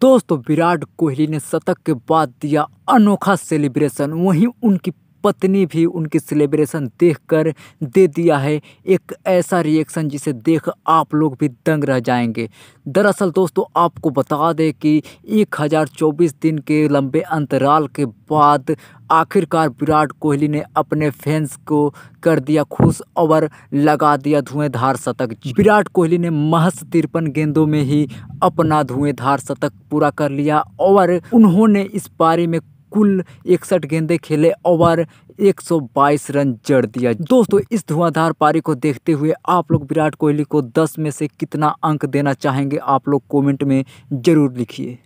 दोस्तों विराट कोहली ने शतक के बाद दिया अनोखा सेलिब्रेशन वहीं उनकी पत्नी भी उनकी सेलिब्रेशन देखकर दे दिया है एक ऐसा रिएक्शन जिसे देख आप लोग भी दंग रह जाएंगे दरअसल दोस्तों आपको बता दें कि 1024 दिन के लंबे अंतराल के बाद आखिरकार विराट कोहली ने अपने फैंस को कर दिया खुश और लगा दिया धुएंधार शतक विराट कोहली ने महस तिरपन गेंदों में ही अपना धुएंधार शतक पूरा कर लिया और उन्होंने इस बारे में कुल इकसठ गेंदे खेले और 122 रन जड़ दिया दोस्तों इस धुआंधार पारी को देखते हुए आप लोग विराट कोहली को 10 में से कितना अंक देना चाहेंगे आप लोग कमेंट में ज़रूर लिखिए